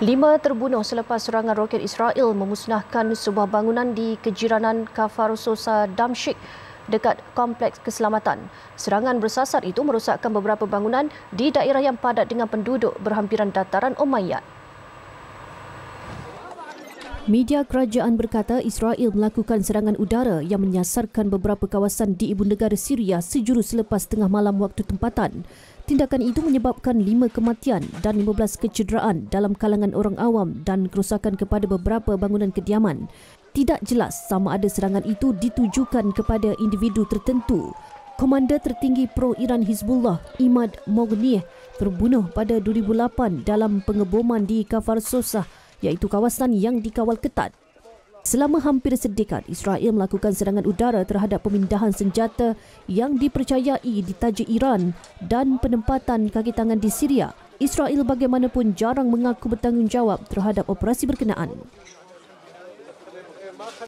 Lima terbunuh selepas serangan roket Israel memusnahkan sebuah bangunan di kejiranan Kafar Sosa Damsyik dekat Kompleks Keselamatan. Serangan bersasar itu merosakkan beberapa bangunan di daerah yang padat dengan penduduk berhampiran dataran Umayyad. Media kerajaan berkata Israel melakukan serangan udara yang menyasarkan beberapa kawasan di ibu negara Syria sejurus selepas tengah malam waktu tempatan. Tindakan itu menyebabkan lima kematian dan 15 kecederaan dalam kalangan orang awam dan kerusakan kepada beberapa bangunan kediaman. Tidak jelas sama ada serangan itu ditujukan kepada individu tertentu. Komander tertinggi pro-Iran Hizbullah, Imad Mognieh, terbunuh pada 2008 dalam pengeboman di Kafar Sosah iaitu kawasan yang dikawal ketat. Selama hampir sedekat Israel melakukan serangan udara terhadap pemindahan senjata yang dipercayai ditaja Iran dan penempatan kaki tangan di Syria. Israel bagaimanapun jarang mengaku bertanggungjawab terhadap operasi berkenaan.